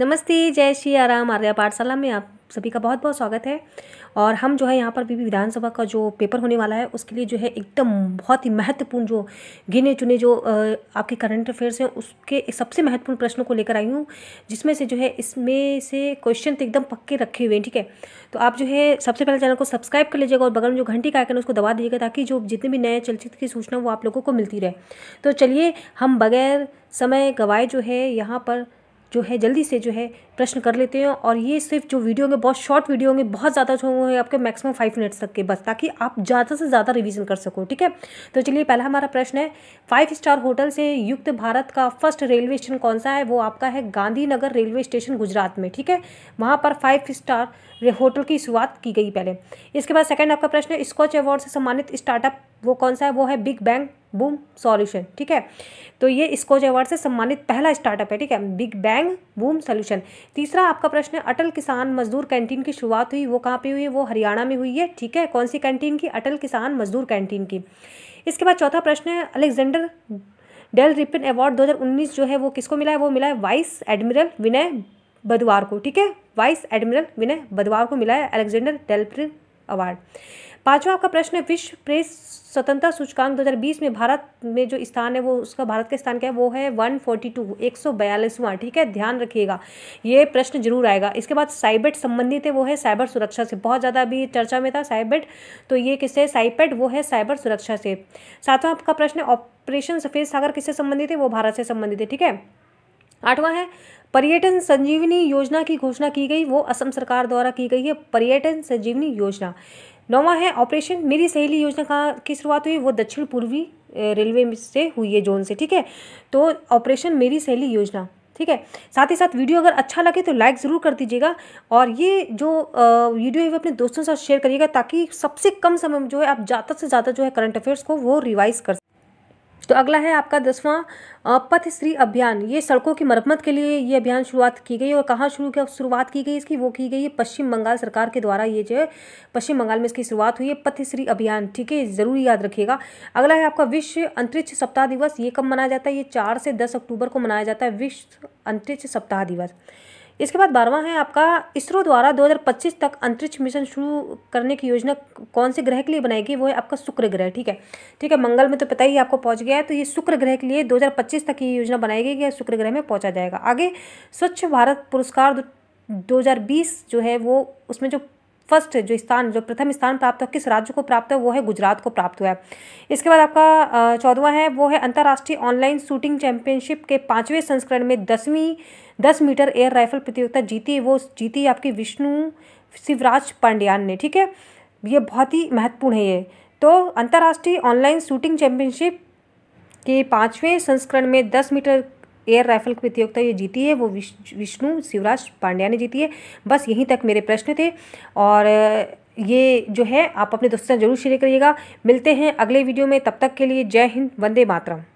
नमस्ते जय श्री आराम आर्या पाठशाला में आप सभी का बहुत बहुत स्वागत है और हम जो है यहाँ पर भी विधानसभा का जो पेपर होने वाला है उसके लिए जो है एकदम बहुत ही महत्वपूर्ण जो गिने चुने जो आपके करंट अफेयर्स हैं उसके सबसे महत्वपूर्ण प्रश्नों को लेकर आई हूँ जिसमें से जो है इसमें से क्वेश्चन तो एकदम पक्के रखे हुए हैं ठीक है तो आप जो है सबसे पहले चैनल को सब्सक्राइब कर लीजिएगा और बगल में जो घंटी का आइकन उसको दबा दीजिएगा ताकि जो जितने भी नए चलचित्र की सूचना वो आप लोगों को मिलती रहे तो चलिए हम बगैर समय गवाए जो है यहाँ पर जो है जल्दी से जो है प्रश्न कर लेते हैं और ये सिर्फ जो वीडियो होंगे बहुत शॉर्ट वीडियो होंगे बहुत ज़्यादा जो होंगे आपके मैक्सिमम फाइव मिनट्स तक के बस ताकि आप ज़्यादा से ज़्यादा रिवीजन कर सको ठीक है तो चलिए पहला हमारा प्रश्न है फाइव स्टार होटल से युक्त भारत का फर्स्ट रेलवे स्टेशन कौन सा है वो आपका है गांधीनगर रेलवे स्टेशन गुजरात में ठीक है वहाँ पर फाइव स्टार होटल की शुरुआत की गई पहले इसके बाद सेकेंड आपका प्रश्न है स्कॉच अवार्ड से सम्मानित स्टार्टअप वो कौन सा है वो है बिग बैंग बूम सॉल्यूशन ठीक है तो ये स्कोच अवार्ड से सम्मानित पहला स्टार्टअप है ठीक है बिग बैंग बूम सॉल्यूशन तीसरा आपका प्रश्न है अटल किसान मजदूर कैंटीन की शुरुआत हुई वो कहाँ पे हुई है वो हरियाणा में हुई है ठीक है कौन सी कैंटीन की अटल किसान मजदूर कैंटीन की इसके बाद चौथा प्रश्न है अलेक्जेंडर डेल रिपिन अवार्ड दो जो है वो किसको मिला है वो मिला है वाइस एडमिरल विनय बदवार को ठीक है वाइस एडमिरल विनय बदवार को मिला है अलेक्जेंडर डेलप्रिन अवार्ड पांचवा आपका प्रश्न है विश्व प्रेस स्वतंत्रता सूचकांक 2020 में भारत में जो स्थान है वो उसका भारत का स्थान क्या है वो है वन फोर्टी टू एक सौ बयालीसवां ठीक है ध्यान रखिएगा ये प्रश्न जरूर आएगा इसके बाद साइबेट संबंधित है वो है साइबर सुरक्षा से बहुत ज़्यादा अभी चर्चा में था साइबेट तो ये किससे साइपेट वो है साइबर सुरक्षा से सातवां आपका प्रश्न है ऑपरेशन सफ़ेद सागर किससे संबंधित है वो भारत से संबंधित है ठीक है आठवां है पर्यटन संजीवनी योजना की घोषणा की गई वो असम सरकार द्वारा की गई है पर्यटन संजीवनी योजना नौवा है ऑपरेशन मेरी सहेली योजना कहाँ की शुरुआत हुई वो दक्षिण पूर्वी रेलवे से हुई है जोन से ठीक है तो ऑपरेशन मेरी सहेली योजना ठीक है साथ ही साथ वीडियो अगर अच्छा लगे तो लाइक ज़रूर कर दीजिएगा और ये जो वीडियो है वो अपने दोस्तों के साथ शेयर करिएगा ताकि सबसे कम समय में जो है आप ज़्यादा से ज़्यादा जो है करंट अफेयर्स को वो रिवाइज कर तो अगला है आपका दसवां पथ श्री अभियान ये सड़कों की मरम्मत के लिए ये अभियान शुरुआत की गई और कहाँ शुरू किया शुरुआत की गई इसकी वो की गई है पश्चिम बंगाल सरकार के द्वारा ये जो है पश्चिम बंगाल में इसकी शुरुआत हुई है पथ श्री अभियान ठीक है ज़रूर याद रखिएगा अगला है आपका विश्व अंतरिक्ष सप्ताह दिवस ये कब मनाया जाता है ये चार से दस अक्टूबर को मनाया जाता है विश्व अंतरिक्ष सप्ताह दिवस इसके बाद बारहवा है आपका इसरो द्वारा 2025 तक अंतरिक्ष मिशन शुरू करने की योजना कौन से ग्रह के लिए बनाई गई वो है आपका शुक्र ग्रह ठीक है ठीक है मंगल में तो पता ही आपको पहुंच गया है तो ये शुक्र ग्रह के लिए 2025 तक ये योजना बनाई गई कि शुक्र ग्रह में पहुंचा जाएगा आगे स्वच्छ भारत पुरस्कार दो जो है वो उसमें जो फर्स्ट जो स्थान जो प्रथम स्थान प्राप्त हुआ किस राज्य को प्राप्त हुआ वो है गुजरात को प्राप्त हुआ है इसके बाद आपका चौदवा है वो है अंतर्राष्ट्रीय ऑनलाइन शूटिंग चैंपियनशिप के पाँचवें संस्करण में दसवीं दस मीटर एयर राइफल प्रतियोगिता जीती वो जीती आपकी विष्णु शिवराज पांड्यान ने ठीक है ये बहुत ही महत्वपूर्ण है ये तो अंतर्राष्ट्रीय ऑनलाइन शूटिंग चैंपियनशिप के पाँचवें संस्करण में दस मीटर एयर राइफल की प्रतियोगिता ये जीती है वो विष्णु शिवराज पांड्या ने जीती है बस यहीं तक मेरे प्रश्न थे और ये जो है आप अपने दोस्तों से जरूर शेयर करिएगा मिलते हैं अगले वीडियो में तब तक के लिए जय हिंद वंदे मातरम